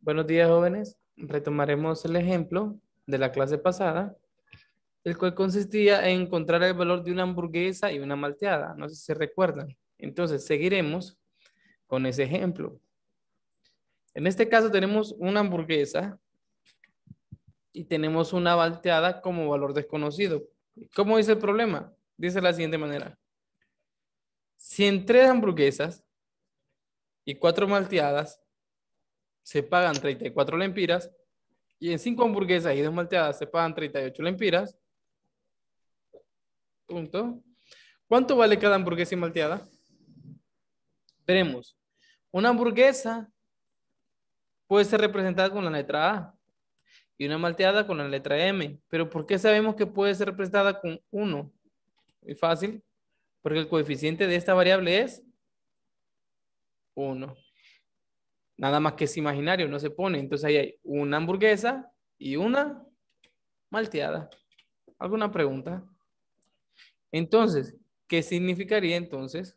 Buenos días, jóvenes. Retomaremos el ejemplo de la clase pasada, el cual consistía en encontrar el valor de una hamburguesa y una malteada. No sé si se recuerdan. Entonces, seguiremos con ese ejemplo. En este caso tenemos una hamburguesa y tenemos una malteada como valor desconocido. ¿Cómo dice el problema? Dice de la siguiente manera. Si en tres hamburguesas y cuatro malteadas se pagan 34 lempiras y en 5 hamburguesas y 2 malteadas se pagan 38 lempiras. Punto. ¿Cuánto vale cada hamburguesa y malteada? veremos, una hamburguesa puede ser representada con la letra A y una malteada con la letra M. Pero ¿por qué sabemos que puede ser representada con 1? Muy fácil, porque el coeficiente de esta variable es 1. Nada más que es imaginario, no se pone. Entonces ahí hay una hamburguesa y una malteada. ¿Alguna pregunta? Entonces, ¿qué significaría entonces?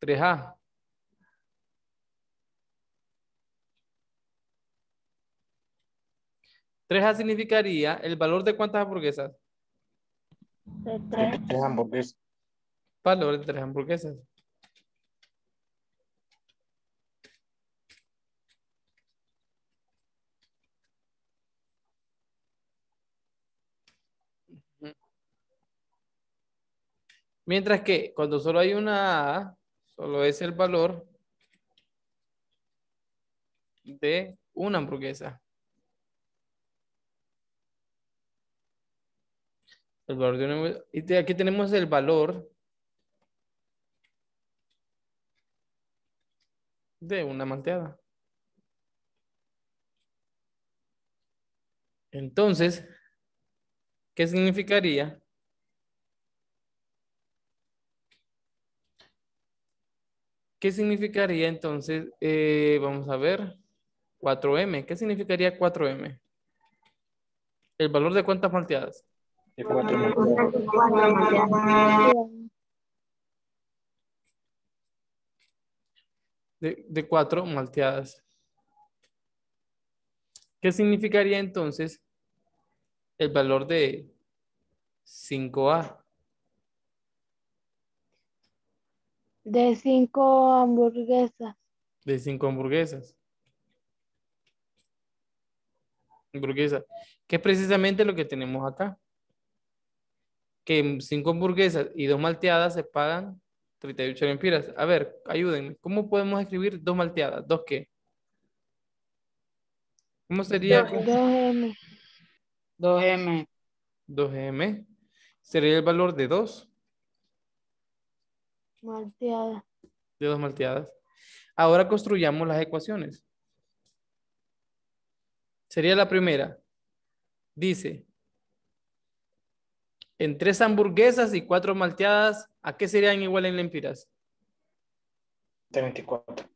3A. ¿3A significaría el valor de cuántas hamburguesas? De tres. De hamburguesas. Valor de tres hamburguesas. Mientras que cuando solo hay una A, solo es el valor de una hamburguesa. y aquí tenemos el valor de una manteada. Entonces, ¿qué significaría ¿Qué significaría entonces? Eh, vamos a ver. 4M. ¿Qué significaría 4M? ¿El valor de cuántas malteadas? De 4 malteadas. malteadas. ¿Qué significaría entonces el valor de 5A? De cinco hamburguesas. De 5 hamburguesas. Hamburguesas. ¿Qué es precisamente lo que tenemos acá. Que 5 hamburguesas y dos malteadas se pagan 38 lempiras. A ver, ayúdenme. ¿Cómo podemos escribir dos malteadas? ¿Dos qué? ¿Cómo sería? 2M. 2M. 2M. Sería el valor de 2. Malteadas. De dos malteadas. Ahora construyamos las ecuaciones. Sería la primera. Dice, en tres hamburguesas y cuatro malteadas, ¿a qué serían igual en lempiras? 34.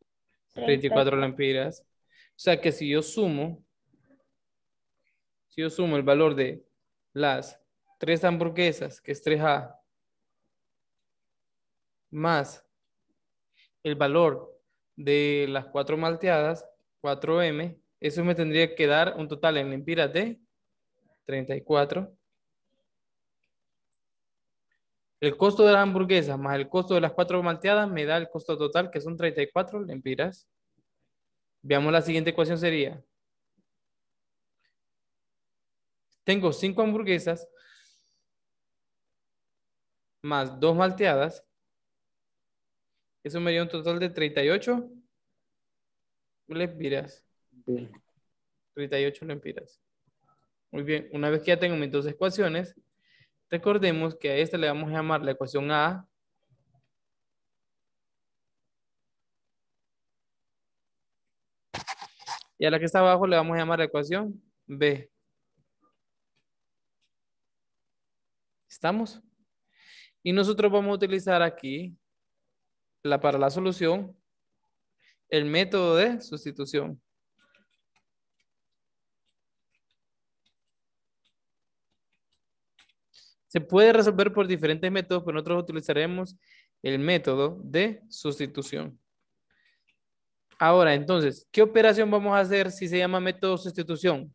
34 lempiras. O sea que si yo sumo, si yo sumo el valor de las tres hamburguesas, que es 3A, más el valor de las cuatro malteadas, 4M, eso me tendría que dar un total en lempiras de 34. El costo de las hamburguesas más el costo de las cuatro malteadas me da el costo total que son 34 lempiras. Veamos la siguiente ecuación sería. Tengo cinco hamburguesas más dos malteadas eso me dio un total de 38 lempiras. Bien. 38 lempiras. Muy bien, una vez que ya tengo mis dos ecuaciones, recordemos que a esta le vamos a llamar la ecuación A. Y a la que está abajo le vamos a llamar la ecuación B. ¿Estamos? Y nosotros vamos a utilizar aquí para la solución el método de sustitución. Se puede resolver por diferentes métodos, pero nosotros utilizaremos el método de sustitución. Ahora, entonces, ¿qué operación vamos a hacer si se llama método sustitución?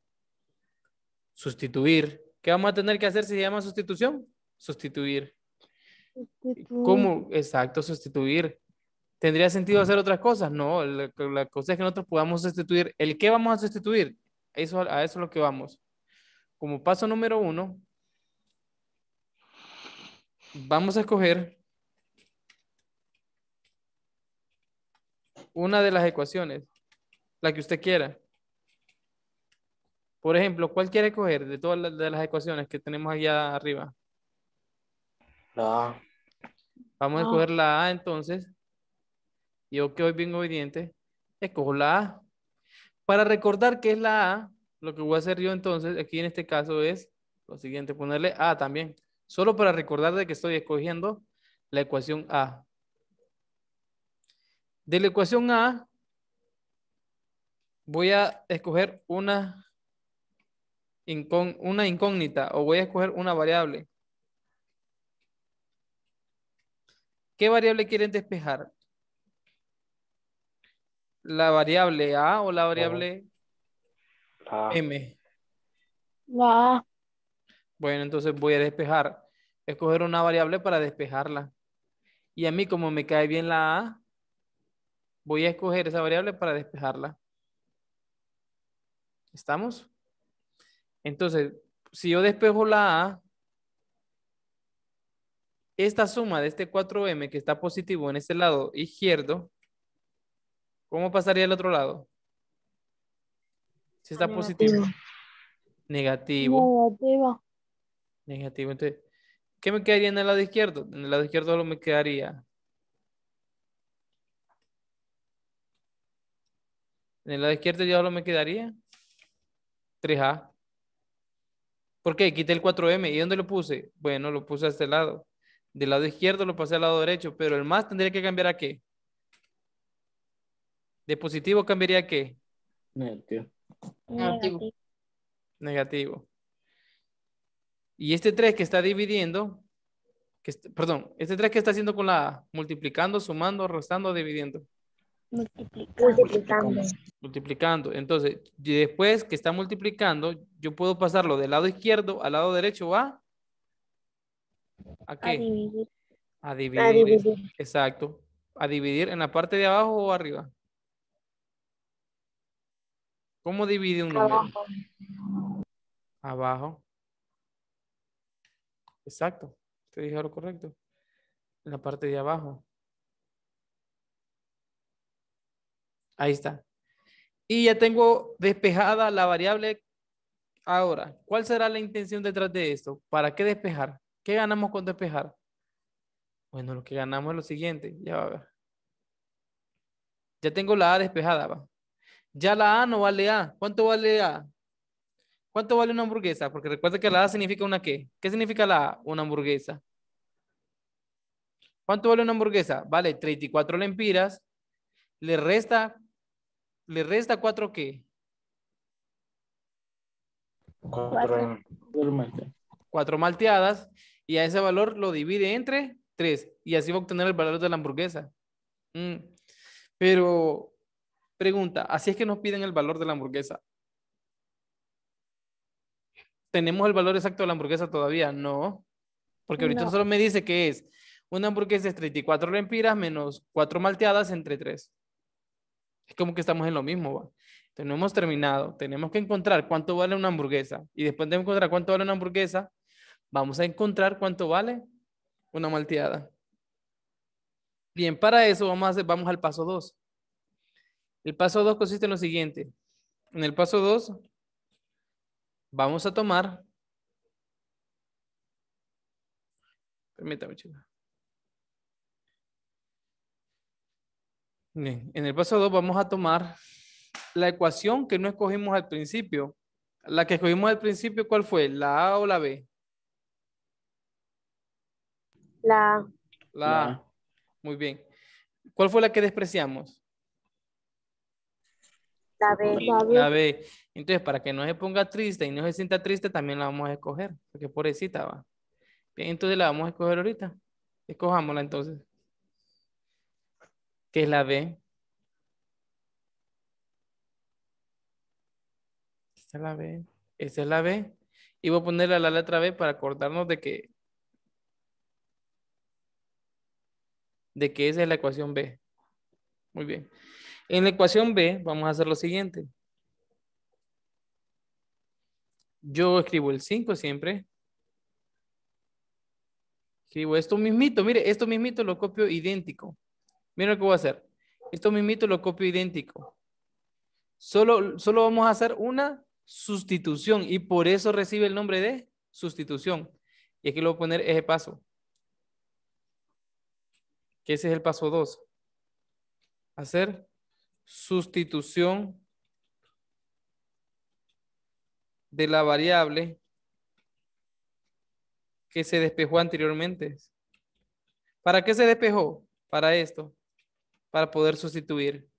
Sustituir. ¿Qué vamos a tener que hacer si se llama sustitución? Sustituir. ¿Cómo? Exacto, sustituir. ¿Tendría sentido hacer otras cosas? No, la, cosa es que nosotros podamos sustituir. ¿El qué vamos a sustituir? Eso, a eso es lo que vamos. Como paso número uno, vamos a escoger una de las ecuaciones, la que usted quiera. Por ejemplo, ¿cuál quiere escoger de todas las, de las ecuaciones que tenemos allá arriba? Vamos a escoger la A entonces. Yo que hoy bien obediente, escojo la A. Para recordar que es la A, lo que voy a hacer yo entonces, aquí en este caso es lo siguiente, ponerle A también. Solo para recordar de que estoy escogiendo la ecuación A. De la ecuación A, voy a escoger una, incógnita o voy a escoger una variable. ¿Qué variable quieren despejar? ¿La variable A o la variable M? La A. Bueno, entonces voy a despejar. Escoger una variable para despejarla. Y a mí, como me cae bien la A, voy a escoger esa variable para despejarla. ¿Estamos? Entonces, si yo despejo la A, esta suma de este 4m que está positivo en este lado izquierdo, ¿cómo pasaría al otro lado? Si está positivo. Negativo. Negativo. Entonces, ¿qué me quedaría en el lado izquierdo? En el lado izquierdo solo me quedaría. En el lado izquierdo ya solo me quedaría 3A. ¿Por qué? Quité el 4M. ¿Y dónde lo puse? Bueno, lo puse a este lado. Del lado izquierdo lo pasé al lado derecho, pero el más tendría que cambiar a qué? De positivo cambiaría a qué? Negativo. Negativo. Y este 3 que está dividiendo, que, perdón, este 3 que está haciendo con la multiplicando, sumando, restando, dividiendo. Multiplicando. multiplicando. Entonces, después que está multiplicando, yo puedo pasarlo del lado izquierdo al lado derecho a ¿A qué? A dividir. Exacto. ¿A dividir en la parte de abajo o arriba? ¿Cómo divide un número? Abajo. Abajo. Exacto. Te dije lo correcto. En la parte de abajo. Ahí está. Y ya tengo despejada la variable. Ahora, ¿cuál será la intención detrás de esto? ¿Para qué despejar? ¿Qué ganamos con despejar? Bueno, lo que ganamos es lo siguiente, ya va Ya tengo la A despejada, va. Ya la A no vale A. ¿Cuánto vale A? ¿Cuánto vale una hamburguesa? Porque recuerda que la A significa una qué. ¿Qué significa la A? Una hamburguesa. ¿Cuánto vale una hamburguesa? Vale 34 lempiras. Le resta, le resta 4 qué? 4 malteadas. 4 malteadas y a ese valor lo divide entre 3 y así va a obtener el valor de la hamburguesa. Mm. Pero, pregunta, así es que nos piden el valor de la hamburguesa. ¿Tenemos el valor exacto de la hamburguesa todavía? No, porque ahorita solo me dice que es una hamburguesa es 34 lempiras menos 4 malteadas entre 3. Es como que estamos en lo mismo, ¿va? no hemos terminado. Tenemos que encontrar cuánto vale una hamburguesa. Y después de encontrar cuánto vale una hamburguesa, Vamos a encontrar cuánto vale una malteada. Bien, para eso vamos, vamos al paso 2. El paso 2 consiste en lo siguiente. En el paso 2 vamos a tomar... Permítame, chica. en el paso 2 vamos a tomar la ecuación que no escogimos al principio. La que escogimos al principio, ¿cuál fue? ¿La A o la B? La La Muy bien. ¿Cuál fue la que despreciamos? La B. La B. Entonces, para que no se ponga triste y no se sienta triste, también la vamos a escoger, porque pobrecita va. Bien, entonces la vamos a escoger ahorita. Escojámosla entonces. ¿Qué es la B? esa es la B. esa es la B. Y voy a ponerla la letra B para acordarnos de que de que esa es la ecuación B. Muy bien. En la ecuación B vamos a hacer lo siguiente. Yo escribo el 5 siempre. Escribo esto mismito. Mire, esto mismito lo copio idéntico. Mira lo que voy a hacer. Esto mismito lo copio idéntico. Solo, solo vamos a hacer una sustitución y por eso recibe el nombre de sustitución. Y aquí lo voy a poner ese paso ese es el paso 2. Hacer sustitución de la variable que se despejó anteriormente. ¿Para qué se despejó? Para esto, para poder sustituir.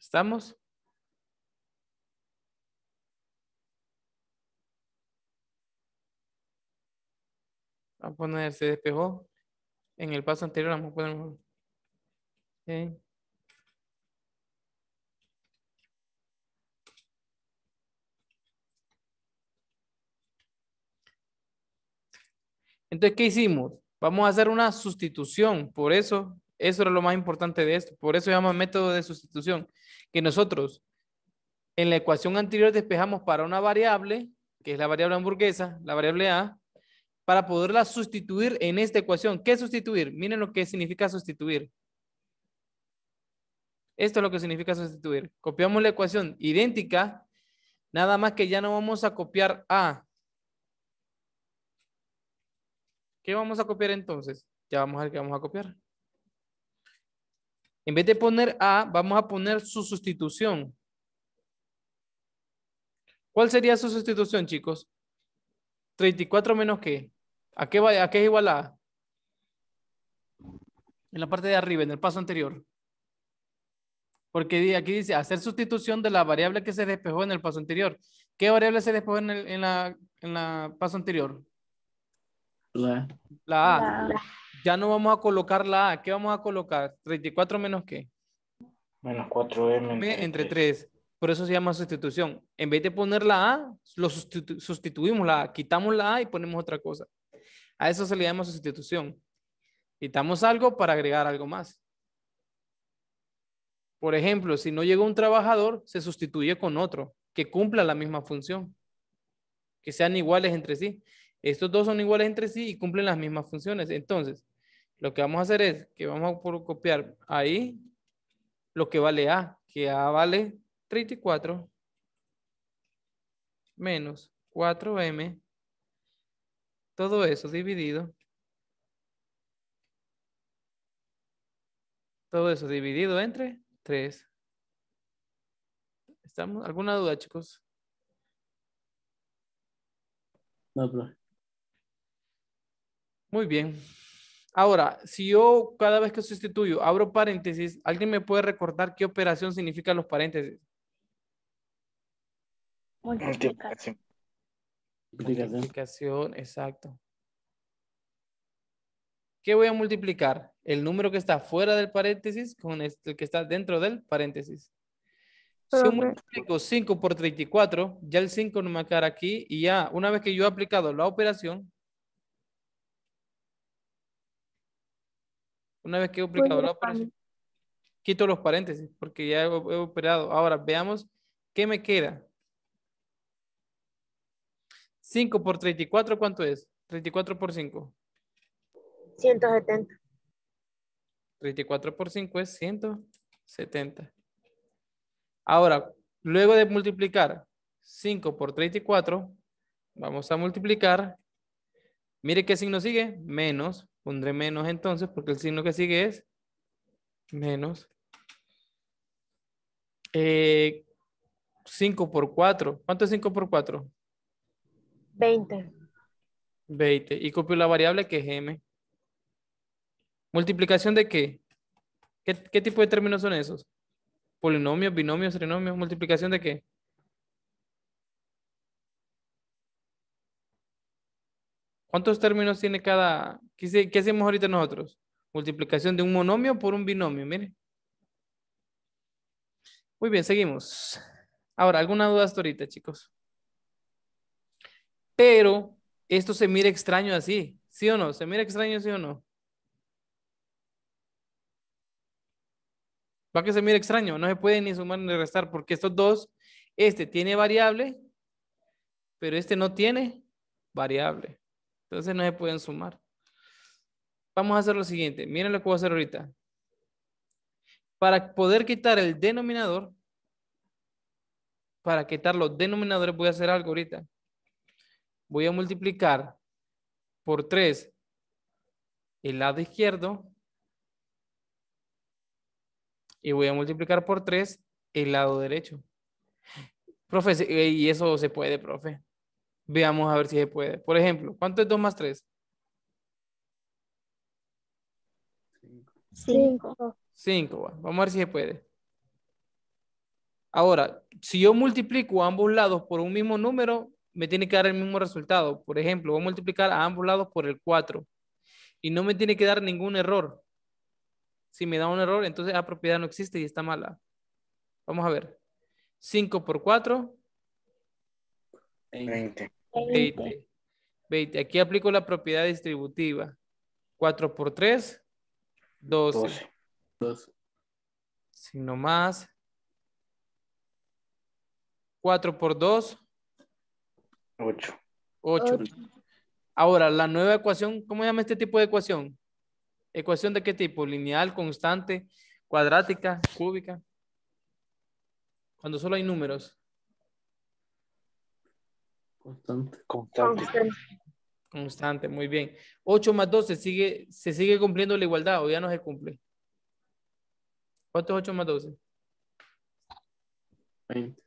¿Estamos? Vamos a poner, se despejó. En el paso anterior vamos a poner Entonces, ¿qué hicimos? Vamos a hacer una sustitución. Por eso, eso era lo más importante de esto. Por eso se llama método de sustitución. Que nosotros en la ecuación anterior despejamos para una variable, que es la variable hamburguesa, la variable A, para poderla sustituir en esta ecuación. ¿Qué sustituir? Miren lo que significa sustituir. Esto es lo que significa sustituir. Copiamos la ecuación idéntica, nada más que ya no vamos a copiar A. ¿Qué vamos a copiar entonces? Ya vamos a ver qué vamos a copiar. En vez de poner A, vamos a poner su sustitución. ¿Cuál sería su sustitución, chicos? 34 menos qué? ¿A qué, va, es igual a? En la parte de arriba, en el paso anterior. Porque aquí dice hacer sustitución de la variable que se despejó en el paso anterior. ¿Qué variable se despejó en el la, paso anterior? La. la A. Ya no vamos a colocar la A. ¿Qué vamos a colocar? 34 menos qué? Menos 4M. Entre, 3. Por eso se llama sustitución. En vez de poner la A, lo sustituimos la A. Quitamos la A y ponemos otra cosa. A eso se le llama sustitución. Quitamos algo para agregar algo más. Por ejemplo, si no llega un trabajador, se sustituye con otro que cumpla la misma función, que sean iguales entre sí. Estos dos son iguales entre sí y cumplen las mismas funciones. Entonces, lo que vamos a hacer es que vamos a copiar ahí lo que vale A, que A vale 34 menos 4M todo eso dividido. Todo eso dividido entre 3. ¿Estamos? ¿Alguna duda, chicos? No, no. Muy bien. Ahora, si yo cada vez que sustituyo abro paréntesis, ¿alguien me puede recordar qué operación significan los paréntesis? exacto. ¿Qué voy a multiplicar? El número que está fuera del paréntesis con este, el que está dentro del paréntesis. Si multiplico 5 por 34, ya el 5 no me va a quedar aquí y ya una vez que yo he aplicado la operación, una vez que he aplicado la operación, quito los paréntesis porque ya he operado. Ahora veamos qué me queda. 5 por 34, ¿cuánto es? 34 por 5. 170. 34 por 5 es 170. Ahora, luego de multiplicar 5 por 34, vamos a multiplicar. Mire qué signo sigue, menos. Pondré menos entonces porque el signo que sigue es menos. 5 eh, por 4. ¿Cuánto es 5 por 4? 20. 20. Y copio la variable que es m. ¿Multiplicación de qué? ¿Qué, tipo de términos son esos? ¿Polinomios, binomios, trinomios? ¿Multiplicación de qué? ¿Cuántos términos tiene cada? ¿Qué, hacemos ahorita nosotros? Multiplicación de un monomio por un binomio, mire. Muy bien, seguimos. Ahora, ¿alguna duda hasta ahorita, chicos? pero esto se mira extraño así, ¿sí o no? ¿Se mira extraño, sí o no? Va que se mira extraño, no se puede ni sumar ni restar, porque estos dos, este tiene variable, pero este no tiene variable. Entonces no se pueden sumar. Vamos a hacer lo siguiente, miren lo que voy a hacer ahorita. Para poder quitar el denominador, para quitar los denominadores voy a hacer algo ahorita voy a multiplicar por 3 el lado izquierdo y voy a multiplicar por 3 el lado derecho. Profe, eh, y eso se puede, profe. Veamos a ver si se puede. Por ejemplo, ¿cuánto es 2 más 3? 5. 5, vamos a ver si se puede. Ahora, si yo multiplico ambos lados por un mismo número, me tiene que dar el mismo resultado. Por ejemplo, voy a multiplicar a ambos lados por el 4 y no me tiene que dar ningún error. Si me da un error, entonces la ah, propiedad no existe y está mala. Vamos a ver. 5 por 4. 20. 20. Aquí aplico la propiedad distributiva. 4 por 3, 12. 12. Sin Sino más. 4 por 2, 8. 8. Ahora, la nueva ecuación, ¿cómo se llama este tipo de ecuación? ¿Ecuación de qué tipo? ¿Lineal, constante, cuadrática, cúbica? Cuando solo hay números. Constante. Constante. Constante, muy bien. 8 más 12 se sigue, se sigue cumpliendo la igualdad o ya no se cumple. ¿Cuánto es 8 más 12? 20.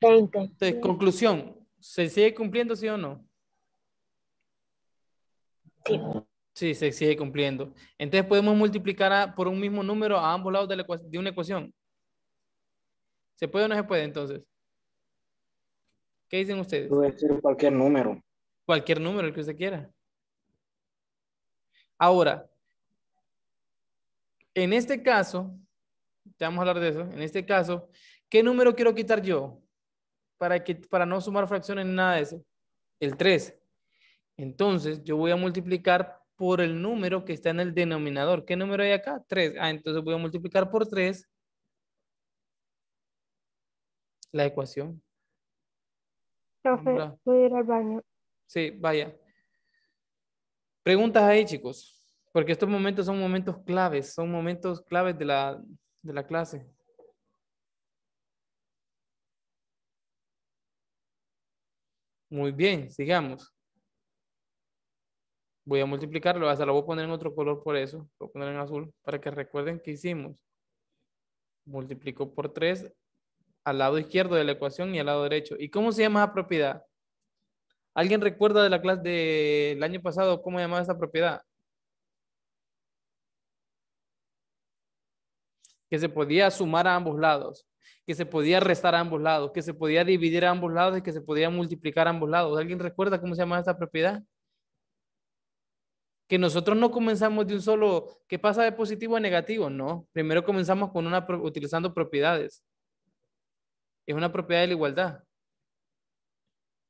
20. Entonces, conclusión. ¿Se sigue cumpliendo, sí o no? Sí. se sigue cumpliendo. Entonces podemos multiplicar por un mismo número a ambos lados de, una ecuación. ¿Se puede o no se puede entonces? ¿Qué dicen ustedes? Puede decir cualquier número. Cualquier número, el que usted quiera. Ahora, en este caso, vamos a hablar de eso, en este caso, ¿qué número quiero quitar yo? para, que, para no sumar fracciones nada de eso, el 3. Entonces yo voy a multiplicar por el número que está en el denominador. ¿Qué número hay acá? 3. Ah, entonces voy a multiplicar por 3 la ecuación. al baño. Sí, vaya. Preguntas ahí, chicos, porque estos momentos son momentos claves, son momentos claves de la, de la clase. Muy bien, sigamos. Voy a multiplicarlo, hasta lo voy a poner en otro color por eso. Lo voy a poner en azul para que recuerden que hicimos. Multiplico por 3 al lado izquierdo de la ecuación y al lado derecho. ¿Y cómo se llama esa propiedad? ¿Alguien recuerda de la clase del año pasado cómo llamaba esa propiedad? Que se podía sumar a ambos lados que se podía restar a ambos lados, que se podía dividir a ambos lados y que se podía multiplicar a ambos lados. ¿Alguien recuerda cómo se llama esta propiedad? Que nosotros no comenzamos de un solo, ¿Qué pasa de positivo a negativo, no. Primero comenzamos con una, utilizando propiedades. Es una propiedad de la igualdad.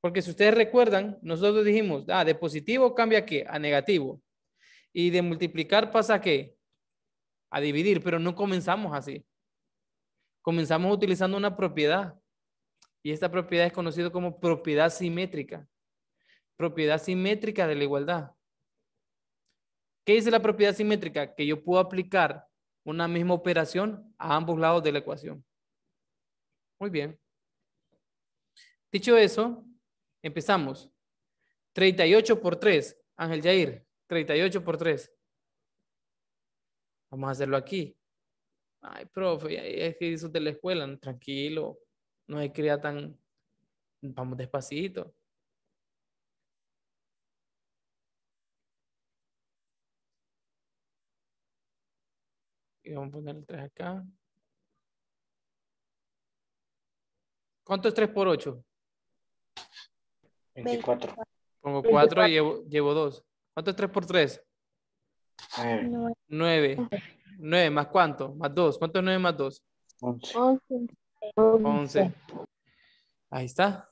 Porque si ustedes recuerdan, nosotros dijimos, ah, de positivo cambia a qué? A negativo. Y de multiplicar pasa a qué? A dividir, pero no comenzamos así comenzamos utilizando una propiedad y esta propiedad es conocida como propiedad simétrica. Propiedad simétrica de la igualdad. ¿Qué dice la propiedad simétrica? Que yo puedo aplicar una misma operación a ambos lados de la ecuación. Muy bien. Dicho eso, empezamos. 38 por 3, Ángel Jair, 38 por 3. Vamos a hacerlo aquí ay, profe, es que hizo de la escuela, tranquilo, no se crea tan, vamos despacito. Y vamos a poner el 3 acá. ¿Cuánto es 3 por 8? 24. Pongo 4 y llevo, llevo 2. ¿Cuánto es 3 por 3? 9. 9. 9 más cuánto? Más 2. ¿Cuánto es 9 más 2? 11. 11. Ahí está.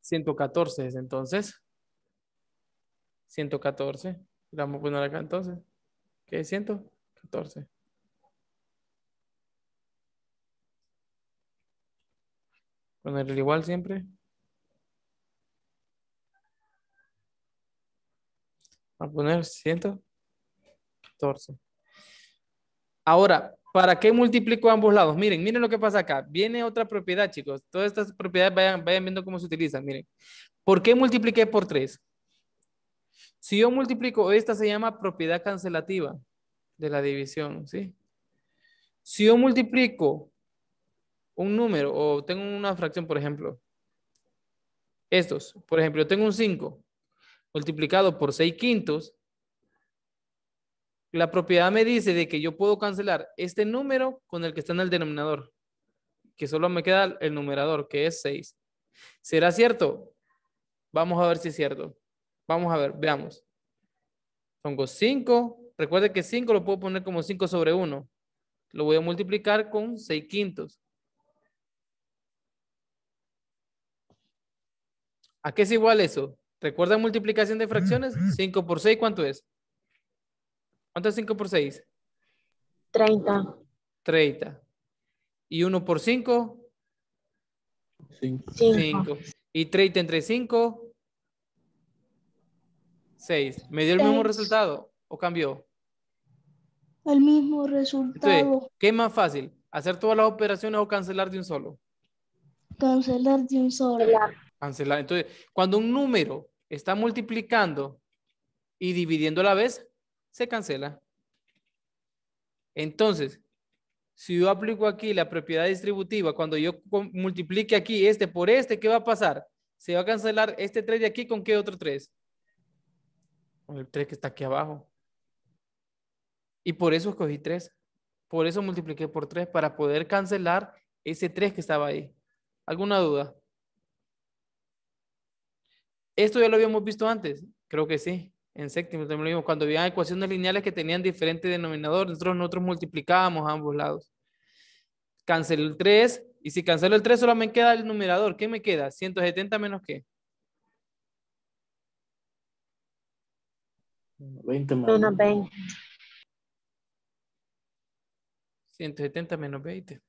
114 es entonces. 114. Le vamos a poner acá entonces. ¿Qué es 114? el igual siempre. Vamos a poner 114. Ahora, ¿para qué multiplico ambos lados? Miren, miren lo que pasa acá. Viene otra propiedad, chicos. Todas estas propiedades vayan, vayan viendo cómo se utilizan. Miren, ¿por qué multipliqué por 3? Si yo multiplico, esta se llama propiedad cancelativa de la división, ¿sí? Si yo multiplico un número o tengo una fracción, por ejemplo, estos, por ejemplo, yo tengo un 5 multiplicado por 6 quintos, la propiedad me dice de que yo puedo cancelar este número con el que está en el denominador, que solo me queda el numerador, que es 6. ¿Será cierto? Vamos a ver si es cierto. Vamos a ver, veamos. Pongo 5. Recuerde que 5 lo puedo poner como 5 sobre 1. Lo voy a multiplicar con 6 quintos. ¿A qué es igual eso? ¿Recuerda multiplicación de fracciones? 5 por 6, ¿cuánto es? ¿Cuánto es 5 por 6? 30. 30. ¿Y 1 por 5? 5. ¿Y 30 entre 5? 6. ¿Me dio el mismo resultado o cambió? El mismo resultado. ¿Qué es más fácil? ¿Hacer todas las operaciones o cancelar de un solo? Cancelar de un solo. Cancelar. Entonces, cuando un número está multiplicando y dividiendo a la vez, se cancela. Entonces, si yo aplico aquí la propiedad distributiva, cuando yo multiplique aquí este por este, ¿qué va a pasar? Se va a cancelar este 3 de aquí con qué otro 3? Con el 3 que está aquí abajo. Y por eso escogí 3. Por eso multipliqué por 3 para poder cancelar ese 3 que estaba ahí. ¿Alguna duda? ¿Esto ya lo habíamos visto antes? Creo que sí. En séptimo también lo vimos, cuando había ecuaciones lineales que tenían diferente denominador, nosotros, nosotros multiplicábamos a ambos lados. Cancelo el 3, y si cancelo el 3 solo me queda el numerador. ¿Qué me queda? 170 menos qué? 20 menos 20. 170 menos 20.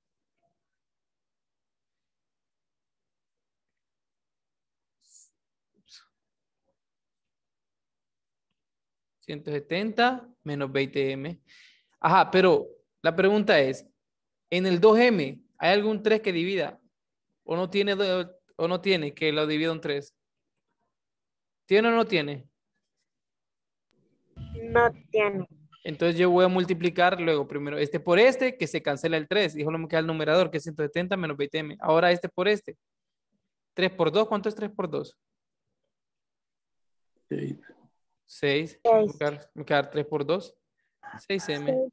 170 menos 20m. Ajá, pero la pregunta es, en el 2m, ¿hay algún 3 que divida? ¿O no tiene, o no tiene que lo divida en 3? ¿Tiene o no tiene? No tiene. Entonces yo voy a multiplicar luego primero este por este, que se cancela el 3. Y solo me queda el numerador, que es 170 menos 20m. Ahora este por este. 3 por 2, ¿cuánto es 3 por 2? 8. 6. Me a quedar 3 por 2. 6M.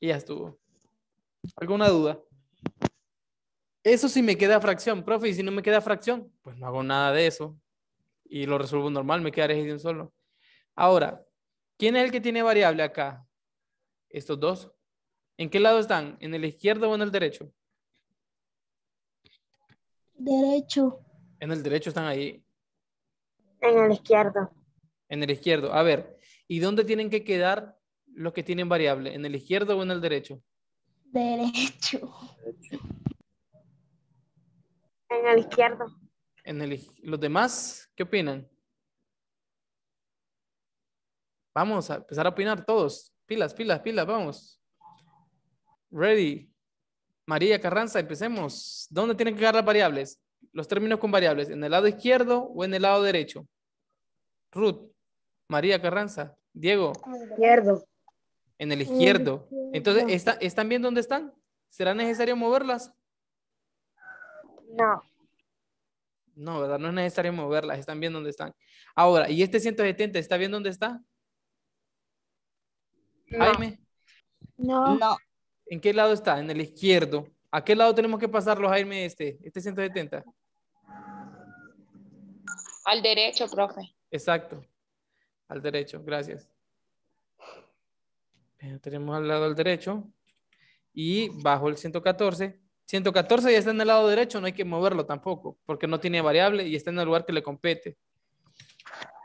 Y ya estuvo. ¿Alguna duda? Eso sí me queda fracción, profe. Y si no me queda fracción, pues no hago nada de eso. Y lo resuelvo normal, me quedaré de un solo. Ahora, ¿quién es el que tiene variable acá? Estos dos. ¿En qué lado están? ¿En el izquierdo o en el derecho? Derecho. En el derecho están ahí. En el izquierdo. En el izquierdo. A ver, ¿y dónde tienen que quedar los que tienen variable? ¿En el izquierdo o en el derecho? Derecho. En el izquierdo. En el, ¿Los demás qué opinan? Vamos a empezar a opinar todos. Pilas, pilas, pilas, vamos. Ready. María Carranza, empecemos. ¿Dónde tienen que quedar las variables? los términos con variables, en el lado izquierdo o en el lado derecho. Ruth, María Carranza, Diego. Izquierdo. En el izquierdo. Entonces, ¿está, ¿están bien dónde están? ¿Será necesario moverlas? No. No, ¿verdad? No es necesario moverlas, están bien dónde están. Ahora, ¿y este 170 está bien dónde está? no. ¿En qué lado está? En el izquierdo. ¿A qué lado tenemos que pasarlo, Jaime, este, este 170? Al derecho, profe. Exacto. Al derecho, gracias. Tenemos al lado al derecho. Y bajo el 114. 114 ya está en el lado derecho, no hay que moverlo tampoco, porque no tiene variable y está en el lugar que le compete.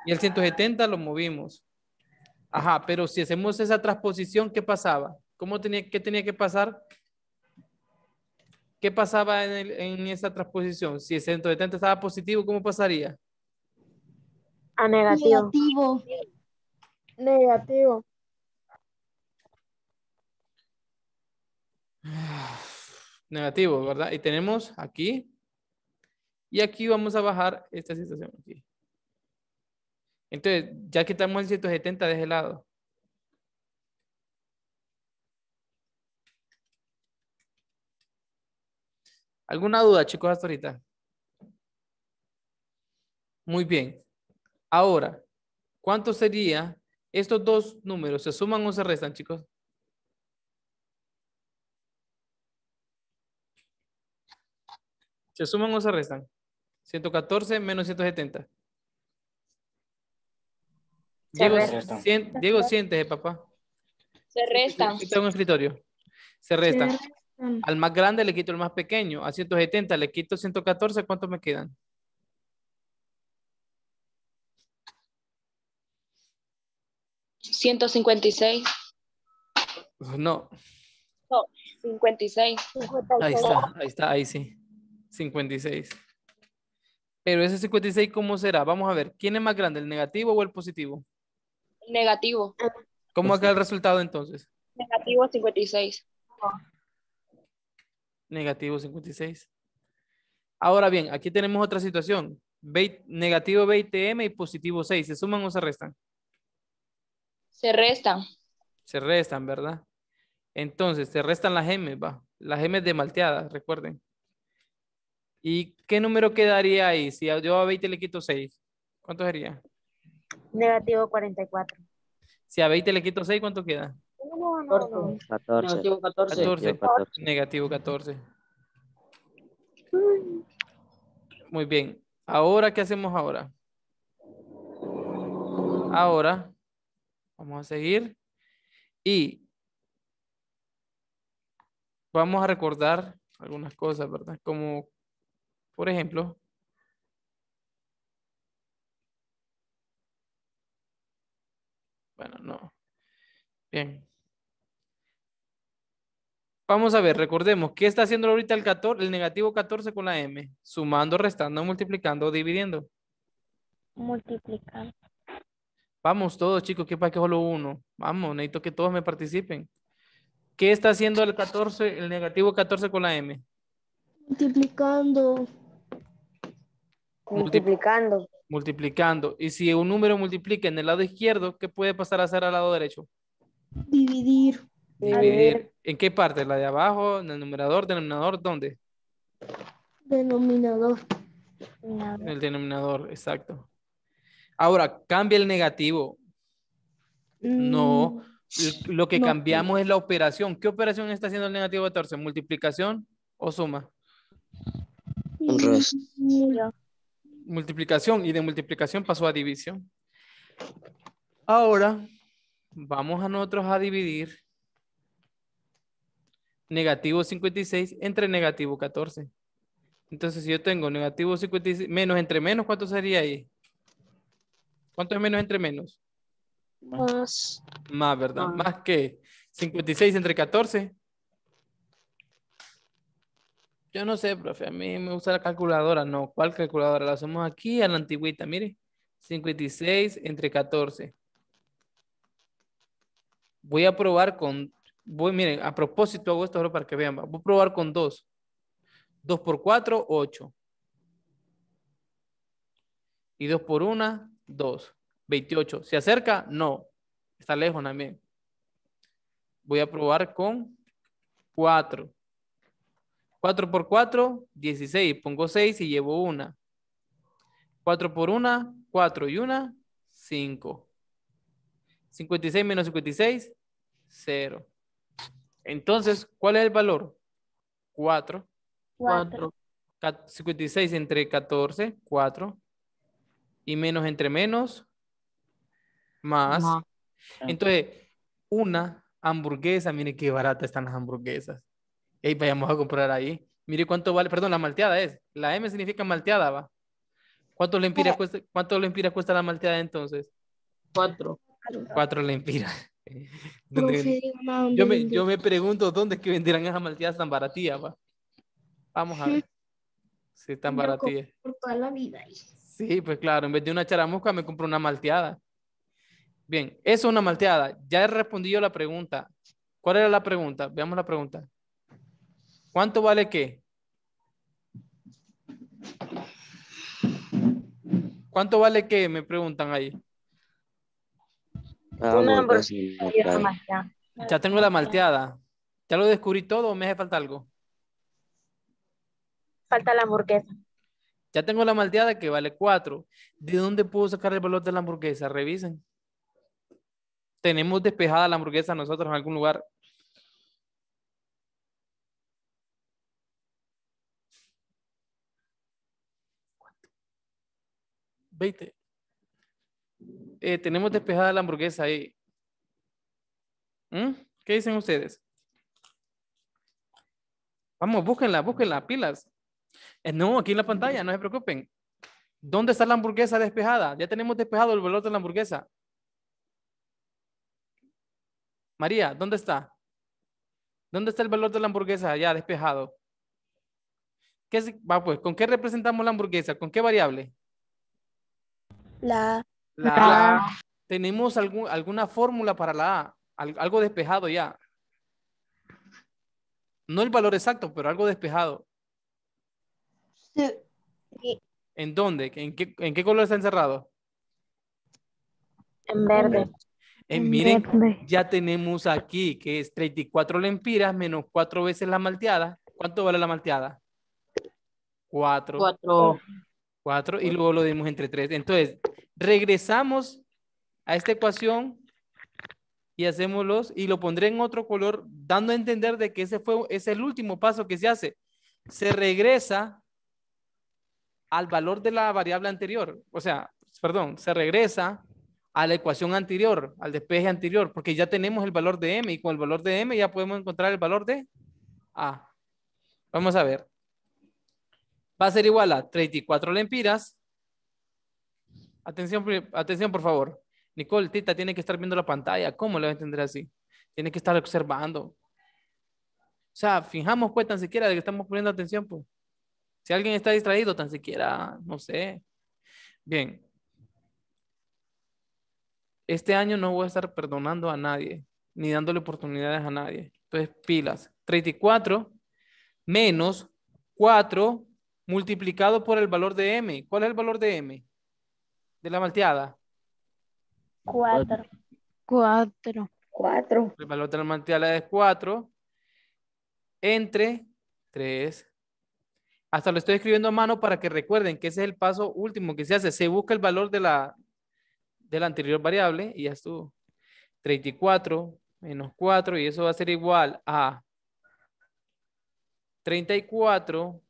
Y el 170 lo movimos. Ajá, pero si hacemos esa transposición, ¿qué pasaba? ¿Cómo tenía, ¿Qué tenía que pasar? ¿Qué pasaba en, esa transposición? Si el 170 estaba positivo, ¿cómo pasaría? A negativo. Negativo. Negativo. Negativo, ¿verdad? Y tenemos aquí. Y aquí vamos a bajar esta situación Entonces, ya quitamos el 170 de ese lado. ¿Alguna duda, chicos, hasta ahorita? Muy bien. Ahora, ¿cuánto sería estos dos números? ¿Se suman o se restan, chicos? ¿Se suman o se restan? 114 menos 170. Diego, cien, papá. Se restan. Está un escritorio. Se restan. Se restan. Mm. Al más grande le quito el más pequeño. A 170 le quito 114. ¿Cuántos me quedan? ¿156? No. No, 56. Ahí está, ahí está, ahí sí. 56. Pero ese 56, ¿cómo será? Vamos a ver, ¿quién es más grande, el negativo o el positivo? Negativo. ¿Cómo acá el resultado entonces? Negativo 56 negativo 56. Ahora bien, aquí tenemos otra situación. negativo 20m y positivo 6. ¿Se suman o se restan? Se restan. Se restan, ¿verdad? Entonces, se restan las m, va. Las m de recuerden. ¿Y qué número quedaría ahí? Si yo a 20 le quito 6, ¿cuánto sería? Negativo 44. Si a 20 le quito 6, ¿cuánto queda? 14. 14. 14. 14. Negativo 14. Muy bien. Ahora, ¿qué hacemos ahora? Ahora, vamos a seguir. Y vamos a recordar algunas cosas, ¿verdad? Como, por ejemplo, Bueno, no. Bien. Vamos a ver, recordemos, ¿qué está haciendo ahorita el 14, el negativo 14 con la M? Sumando, restando, multiplicando, o dividiendo. Multiplicando. Vamos todos, chicos, que para que solo uno. Vamos, necesito que todos me participen. ¿Qué está haciendo el 14, el negativo 14 con la M? Multiplicando. Multiplicando. Multiplicando. Y si un número multiplica en el lado izquierdo, ¿qué puede pasar a hacer al lado derecho? Dividir. Dividir. ¿En qué parte? ¿La de abajo? ¿En el numerador? ¿Denominador? ¿Dónde? Denominador. En el denominador, exacto. Ahora, cambia el negativo. No. Mm, lo que cambiamos es la operación. ¿Qué operación está haciendo el negativo 14? ¿Multiplicación o suma? Multiplicación. Y de multiplicación pasó a división. Ahora, vamos a nosotros a dividir negativo 56 entre negativo 14. Entonces, si yo tengo negativo 56, menos entre menos, ¿cuánto sería ahí? ¿Cuánto es menos entre menos? Más. Más, ¿verdad? Más, que 56 entre 14. Yo no sé, profe, a mí me gusta la calculadora, no, ¿cuál calculadora? La hacemos aquí a la antigüita, mire, 56 entre 14. Voy a probar con voy, miren, a propósito hago esto ahora para que vean. Voy a probar con 2. 2 por 4, 8. Y 2 por 1, 2. 28. ¿Se acerca? No. Está lejos también. Voy a probar con 4. 4 por 4, 16. Pongo 6 y llevo 1. 4 por 1, 4 y 1, 5. 56 menos 56, 0. Entonces, ¿cuál es el valor? 4. 56 entre 14, 4. Y menos entre menos, más. Entonces, una hamburguesa, mire qué barata están las hamburguesas. Y vayamos a comprar ahí. Mire cuánto vale, perdón, la malteada es. La M significa malteada, va. ¿Cuánto le eh. cuesta, cuánto le cuesta la malteada entonces? Cuatro. Cuatro lempiras. yo, me, pregunto dónde es que venderán esas malteadas tan baratías, Vamos a ver. Si sí, tan baratías. la vida. Sí, pues claro, en vez de una charamosca, me compro una malteada. Bien, eso es una malteada. Ya he respondido la pregunta. ¿Cuál era la pregunta? Veamos la pregunta. ¿Cuánto vale qué? ¿Cuánto vale qué? Me preguntan ahí. Ah, ya tengo la malteada. ¿Ya lo descubrí todo o me hace falta algo? Falta la hamburguesa. Ya tengo la malteada que vale cuatro ¿De dónde puedo sacar el valor de la hamburguesa? Revisen. ¿Tenemos despejada la hamburguesa nosotros en algún lugar? ¿Cuánto? 20. Eh, tenemos despejada la hamburguesa ahí. ¿Mm? ¿Qué dicen ustedes? Vamos, búsquenla, búsquenla, pilas. Eh, no, aquí en la pantalla, no se preocupen. ¿Dónde está la hamburguesa despejada? Ya tenemos despejado el valor de la hamburguesa. María, ¿dónde está? ¿Dónde está el valor de la hamburguesa ya despejado? ¿Qué pues, ¿con qué representamos la hamburguesa? ¿Con qué variable? La Ah. ¿Tenemos algún, alguna fórmula para la A? algo despejado ya. No el valor exacto, pero algo despejado. ¿En dónde? ¿En qué, color está encerrado? En verde. Eh, miren, ya tenemos aquí que es 34 lempiras menos 4 veces la malteada. ¿Cuánto vale la malteada? 4. 4 y luego lo dimos entre 3. Entonces, regresamos a esta ecuación y hacemos los, y lo pondré en otro color, dando a entender de que ese fue, es el último paso que se hace. Se regresa al valor de la variable anterior, o sea, perdón, se regresa a la ecuación anterior, al despeje anterior, porque ya tenemos el valor de m y con el valor de m ya podemos encontrar el valor de a. Vamos a ver va a ser igual a 34 lempiras. Atención, atención por favor. Nicole, Tita, tiene que estar viendo la pantalla. ¿Cómo lo va a entender así? Tiene que estar observando. O sea, fijamos pues tan siquiera de que estamos poniendo atención. Pues. Si alguien está distraído, tan siquiera, no sé. Bien. Este año no voy a estar perdonando a nadie, ni dándole oportunidades a nadie. Entonces, pilas. 34 menos 4 multiplicado por el valor de m. ¿Cuál es el valor de m? De la malteada. 4. Cuatro. 4. El valor de la malteada es 4. Entre 3. Hasta lo estoy escribiendo a mano para que recuerden que ese es el paso último que se hace. Se busca el valor de la, de la anterior variable y ya estuvo. 34 menos 4 y eso va a ser igual a 34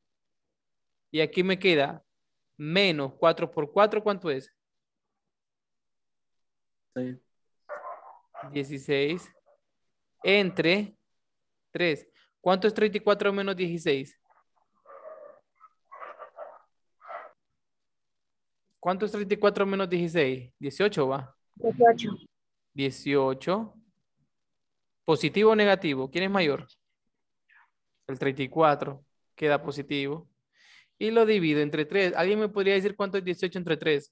y aquí me queda menos 4 por 4, ¿cuánto es? 16. entre 3. ¿Cuánto es 34 menos 16? ¿Cuánto es 34 menos 16? 18 va. 18. 18. ¿Positivo o negativo? ¿Quién es mayor? El 34 queda positivo y lo divido entre 3. ¿Alguien me podría decir cuánto es 18 entre 3?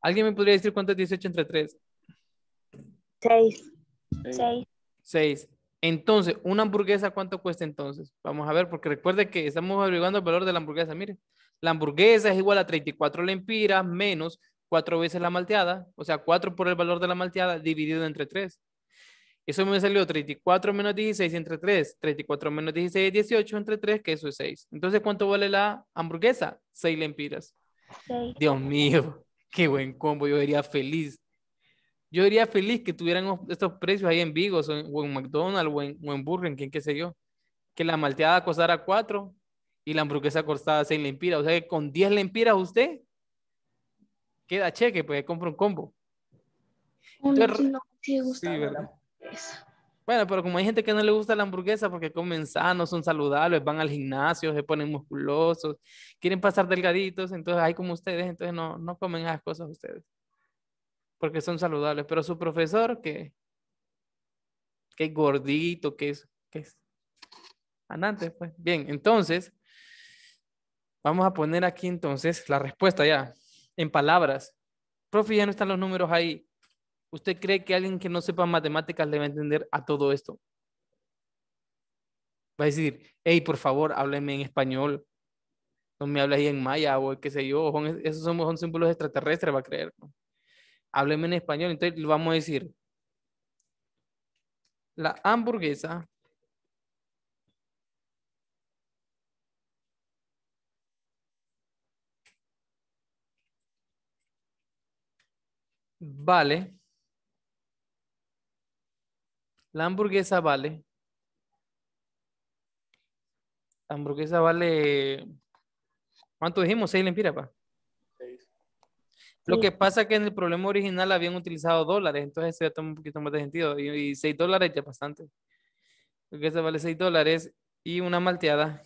¿Alguien me podría decir cuánto es 18 entre 3? 6. 6. 6. Entonces, ¿una hamburguesa cuánto cuesta entonces? Vamos a ver, porque recuerde que estamos averiguando el valor de la hamburguesa. Mire, la hamburguesa es igual a 34 lempiras menos 4 veces la malteada, o sea, 4 por el valor de la malteada dividido entre 3. Eso me salió 34 menos 16 entre 3. 34 menos 16 es 18 entre 3, que eso es 6. Entonces, ¿cuánto vale la hamburguesa? 6 lempiras. Dios mío, qué buen combo. Yo diría feliz. Yo diría feliz que tuvieran estos precios ahí en Vigo, o en McDonald's, o en, Burger, en Burger qué sé yo. Que la malteada costara 4 y la hamburguesa costara 6 lempiras. O sea que con 10 lempiras usted queda cheque, pues compra un combo. no, sí, ¿verdad? Bueno, pero como hay gente que no le gusta la hamburguesa porque comen sano, son saludables, van al gimnasio, se ponen musculosos, quieren pasar delgaditos, entonces hay como ustedes, entonces no, no comen esas cosas ustedes. Porque son saludables. Pero su profesor, que, que gordito, que es, que es pues. Bien, entonces, vamos a poner aquí entonces la respuesta ya, en palabras. Profe, ya no están los números ahí. ¿Usted cree que alguien que no sepa matemáticas le va a entender a todo esto? Va a decir, hey, por favor, hábleme en español. No me hable ahí en maya o qué sé yo. esos son, símbolos extraterrestres, va a creer. Hábleme en español. Entonces le vamos a decir, la hamburguesa vale la hamburguesa vale. La hamburguesa vale. ¿Cuánto dijimos? ¿Seis lempiras, pa? Lo que pasa es que en el problema original habían utilizado dólares, entonces eso ya toma un poquito más de sentido. Y, seis dólares ya es bastante. La hamburguesa vale seis dólares y una malteada.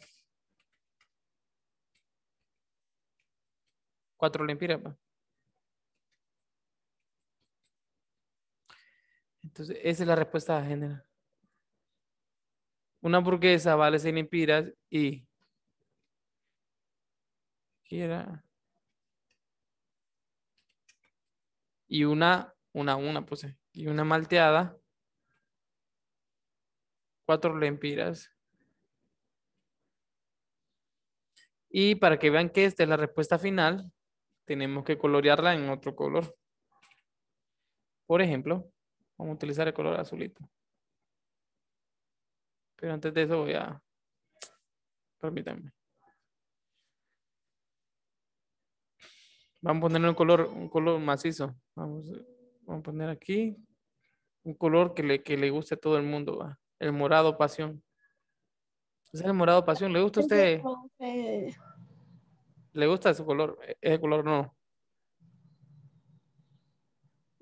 Cuatro lempiras, Entonces, esa es la respuesta general. Una burguesa vale 100 lempiras y... Y una, una, una, pues, y una malteada, cuatro lempiras. Y para que vean que esta es la respuesta final, tenemos que colorearla en otro color. Por ejemplo, Vamos a utilizar el color azulito. Pero antes de eso voy a... Permítanme. Vamos a poner un color, un color macizo. Vamos, vamos a poner aquí un color que le, que le guste a todo el mundo. El morado pasión. ¿Es el morado pasión? ¿Le gusta a usted? ¿Le gusta su color? E-, ese color no.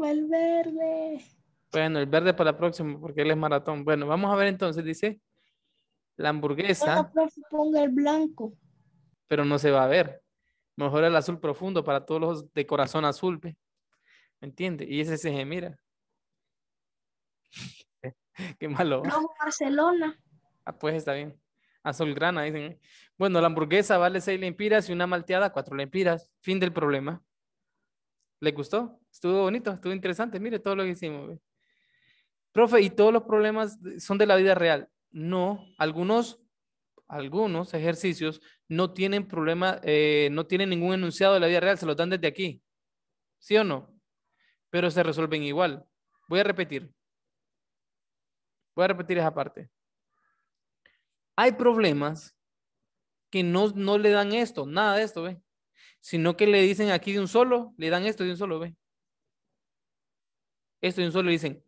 el verde. Bueno, el verde para la próxima, porque él es maratón. Bueno, vamos a ver entonces, dice, la hamburguesa. Pues, ponga el blanco. Pero no se va a ver. Mejor el azul profundo para todos los de corazón azul, ¿me entiendes? Y ese se mira. Qué malo. Barcelona. Ah, pues está bien. Azul grana, dicen. Bueno, la hamburguesa vale seis lempiras y una malteada cuatro lempiras. Fin del problema. ¿Le gustó? Estuvo bonito, estuvo interesante. Mire todo lo que hicimos. ¿ve? Profe, ¿y todos los problemas son de la vida real? No, algunos, algunos ejercicios no tienen problema, eh, no tienen ningún enunciado de la vida real, se los dan desde aquí. ¿Sí o no? Pero se resuelven igual. Voy a repetir. Voy a repetir esa parte. Hay problemas que no, no le dan esto, nada de esto, ¿ve? Sino que le dicen aquí de un solo, le dan esto de un solo, ¿ve? Esto de un solo le dicen,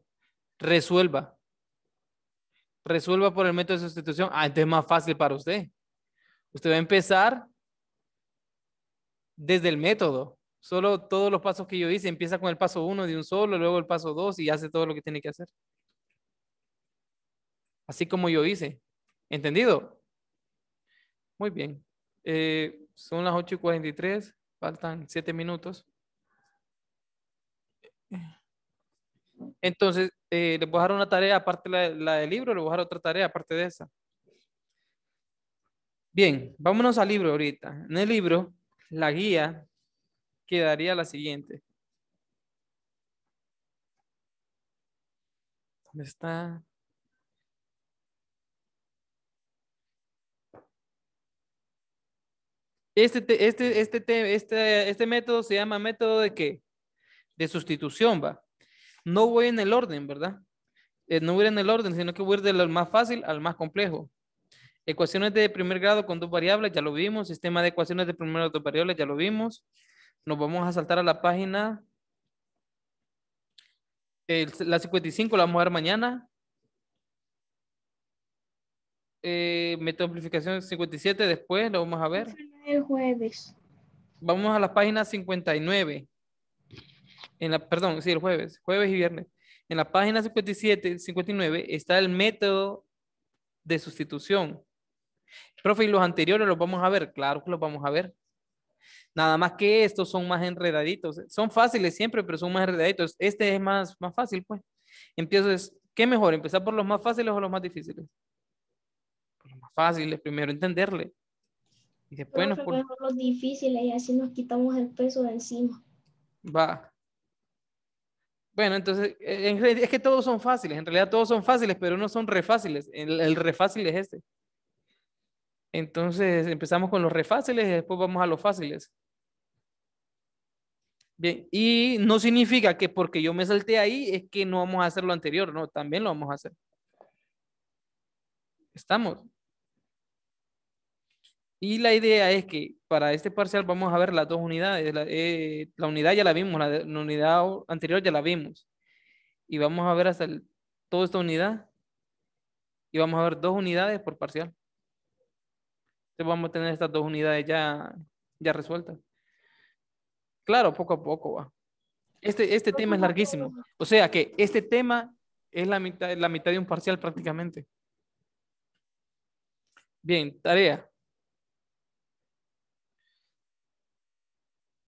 resuelva. Resuelva por el método de sustitución. Ah, entonces es más fácil para usted. Usted va a empezar desde el método. Solo todos los pasos que yo hice, empieza con el paso uno de un solo, luego el paso 2 y hace todo lo que tiene que hacer. Así como yo hice. ¿Entendido? Muy bien. Eh, son las 8 y faltan 7 minutos. Entonces, eh, le voy a dar una tarea aparte la, la del libro, le voy a dar otra tarea aparte de esa. Bien, vámonos al libro ahorita. En el libro, la guía quedaría la siguiente. ¿Dónde está? Este, este, este, este, este método se llama método de qué? De sustitución, va no voy en el orden, ¿verdad? Eh, no voy en el orden, sino que voy del más fácil al más complejo. Ecuaciones de primer grado con dos variables, ya lo vimos. Sistema de ecuaciones de primer grado con dos variables, ya lo vimos. Nos vamos a saltar a la página. El, la 55 la vamos a ver mañana. Eh, método amplificación 57 después, lo vamos a ver. El jueves. Vamos a la página 59 en la, perdón, sí, el jueves, jueves y viernes. En la página 57, 59 está el método de sustitución. Profe, ¿y los anteriores los vamos a ver? Claro que los vamos a ver. Nada más que estos son más enredaditos. Son fáciles siempre, pero son más enredaditos. Este es más, más fácil, pues. Empiezo, ¿qué mejor? ¿Empezar por los más fáciles o los más difíciles? Por los más fáciles, primero entenderle. Y después nos por... los difíciles y así nos quitamos el peso de encima. Va. Bueno, entonces, eh, es que todos son fáciles, en realidad todos son fáciles, pero no son refáciles. El, el refácil es este. Entonces, empezamos con los refáciles y después vamos a los fáciles. Bien, y no significa que porque yo me salté ahí es que no vamos a hacer lo anterior, no, también lo vamos a hacer. ¿Estamos? Y la idea es que para este parcial vamos a ver las dos unidades. La, eh, unidad ya la vimos, la, unidad anterior ya la vimos. Y vamos a ver hasta toda esta unidad. Y vamos a ver dos unidades por parcial. Entonces vamos a tener estas dos unidades ya, ya resueltas. Claro, poco a poco va. Este, este tema es larguísimo. O sea que este tema es la la mitad de un parcial prácticamente. Bien, tarea.